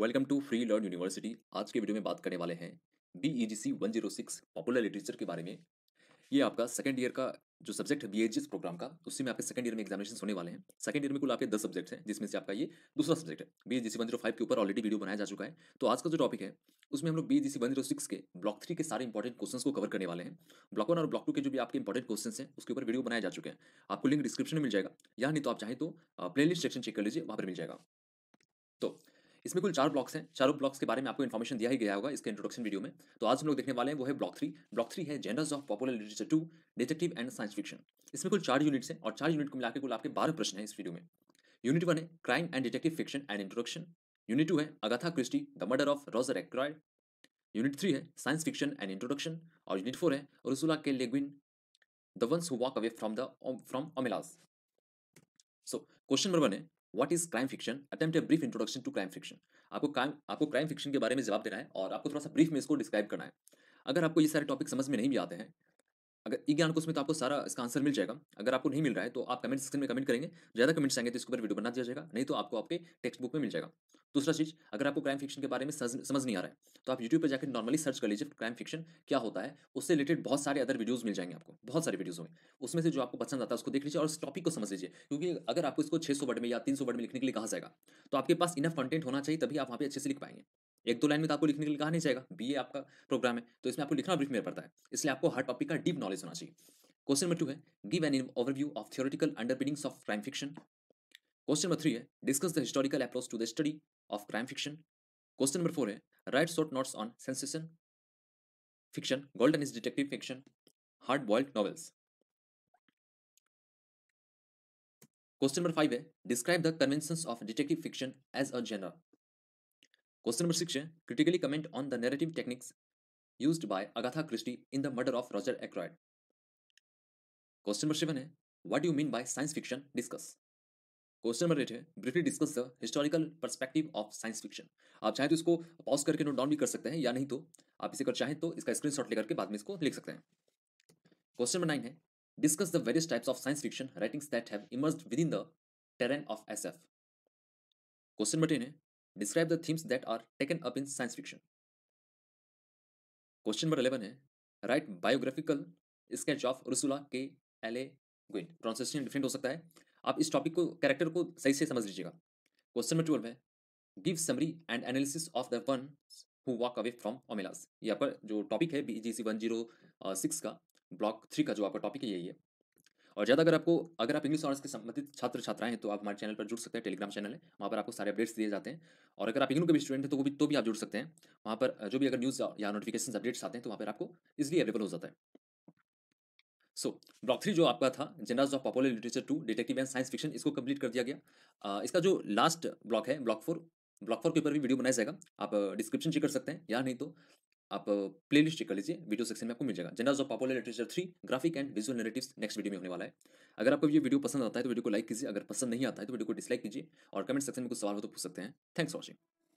Welcome to free learn university आज के video में बात करने वाले हैं B E G C one zero six popular literature के बारे में ये आपका सेकेंड ईयर का जो सब्जेक्ट है बी एच प्रोग्राम का उसी में आपके सेकंड ईयर में एग्जामिनेशन होने वाले हैं सेकंड ईयर में कुल आपके दस सब्जेक्ट्स हैं जिसमें से आपका ये दूसरा सब्जेक्ट है B H one zero five के ऊपर ऑलरेडी वीडियो बनाया जा चुका है तो आज का जो टॉपिक है उसमें हम लोग B G C one zero six के ब्लॉक थ्री के सारे इंपॉर्टेंट क्वेश्चन को कवर करने वाले हैं ब्लॉक वन और ब्लॉक टू के जो भी आपके इंपॉर्टेंट क्वेश्चन हैं उसके ऊपर वीडियो बनाया जा चुके हैं आपको लिंक डिस्क्रिप्शन में मिल जाएगा या नहीं तो आप चाहें तो प्ले लिस्ट सेक्शन चेक कर लीजिए वहाँ पर मिल जाएगा तो इसमें कुल चार ब्लॉक्स हैं चारों ब्लॉक्स के बारे में आपको इन्फॉर्मेशन दिया ही गया होगा इसके इंट्रोडक्शन वीडियो में तो आज हम लोग देखने वाले हैं वो है ब्लॉक थ्री ब्लॉक थ्री है genders of popular literature two detective and science fiction इसमें कुल चार यूनिट्स हैं और चार यूनिट को मिलाकर कुल आपके बारह प्रश्न है इस वीडियो में यूनिट वन है crime and detective fiction and introduction unit two है Agatha Christie the murder of Roger Ackroyd unit three है साइंस फिक्शन एंड इंट्रोडक्शन और यूनिट फोर है Ursula K Le Guin the ones who walk away from the from Omelas so question number one है what is crime fiction attempt a brief introduction to crime fiction आपको crime आपको crime fiction के बारे में जवाब देना है और आपको थोड़ा सा ब्रीफ में इसको डिस्क्राइब करना है अगर आपको ये सारे टॉपिक समझ में नहीं भी आते हैं अगर ई ज्ञान कोर्स में तो आपको सारा इसका आंसर मिल जाएगा अगर आपको नहीं मिल रहा है तो आप कमेंट सेक्शन में कमेंट करेंगे ज़्यादा कमेंट्स आएंगे तो इसके ऊपर वीडियो बना दिया जाएगा नहीं तो आपको आपके टेक्स्ट बुक में मिल जाएगा दूसरा चीज अगर आपको क्राइम फिक्शन के बारे में समझ नहीं आ रहा है तो आप यूट्यूब पर जाकर नॉर्मली सर्च कर लीजिए क्राइम फिक्शन क्या होता है उससे रिलेटेड बहुत सारे अदर वीडियोज मिल जाएंगे आपको बहुत सारे वीडियोज में उसमें से जो आपको पसंद आता है उसको देख लीजिए और उस टॉपिक को समझ लीजिए क्योंकि अगर आपको इसको छः सौ वर्ड में या तीन सौ वर्ड में लिखने के लिए कहा जाएगा तो आपके पास इनफ कंटेंट होना चाहिए तभी आप वहाँ पे अच्छे से लिख पाएंगे एक दो लाइन में तो आपको लिखने के लिए कहा नहीं जाएगा बी आपका प्रोग्राम है तो इसमें आपको लिखना ब्रीफ में पड़ता है इसलिए आपको हर टॉपिक का डीप नॉलेज होना चाहिए क्वेश्चन नंबर टू है give an overview of theoretical underpinnings of crime fiction question number three है discuss the historical approach to the study of crime fiction. Question number 4 eh? Write short notes on sensation fiction. Golden is detective fiction. Hard boiled novels. Question number 5 eh? Describe the conventions of detective fiction as a genre. Question number 6 eh? Critically comment on the narrative techniques used by Agatha Christie in The Murder of Roger Ackroyd. Question number 7 What do you mean by science fiction? Discuss. Question number eight है briefly discuss the historical perspective of science fiction आप चाहें तो इसको pause करके note down भी कर सकते हैं या नहीं तो आप इसे कर चाहें तो इसका स्क्रीन शॉट लेकर के बाद में इसको लिख सकते हैं क्वेश्चन नंबर नाइन है discuss the various types of science fiction writings that have emerge within the terrain of S F question number ten है describe the themes that are taken up in science fiction question number eleven है write biographical sketch of Ursula K Le Guin pronunciation different हो सकता है आप इस topic को character को सही से समझ लीजिएगा क्वेश्चन नंबर ट्वेल्व है give summary and analysis of the one who walk away from Omelas यहाँ पर जो टॉपिक है B G C one zero six का ब्लॉक थ्री का जो आपका टॉपिक है यही है और ज़्यादा अगर आपको अगर आप इंग्लिश ऑनर्स के संबंधित छात्र छात्राएं हैं तो आप हमारे चैनल पर जुड़ सकते हैं टेलीग्राम चैनल है वहाँ पर आपको सारे अपडेट्स दिए जाते हैं और अगर आप इंग्लू के भी स्टूडेंट हैं तो वो भी तो भी आप जुड़ सकते हैं वहाँ पर जो भी अगर न्यूज़ या नोटिफिकेशन अपडेट्स आते हैं तो वहाँ पर आपको इजिली अवेलेबल हो जाता है सो ब्लॉक थ्री जो आपका था generals of popular literature two detective and science fiction इसको कंप्लीट कर दिया गया इसका जो लास्ट ब्लॉक है ब्लॉक फोर ब्लॉक फोर के ऊपर भी वीडियो बनाया जाएगा आप डिस्क्रिप्शन चेक कर सकते हैं या नहीं तो आप प्ले लिस्ट चेक कर लीजिए वीडियो सेक्शन में आपको मिल जाएगा generals of popular literature three graphic and visual narrative next video में होने वाला है अगर आपको ये वीडियो पसंद आता है तो वीडियो को लाइक कीजिए अगर पसंद नहीं आता है तो वीडियो को डिसलाइक कीजिए और कमेंट सेक्शन में कुछ सवाल हो तो पूछ सकते हैं थैंक्स वॉचिंग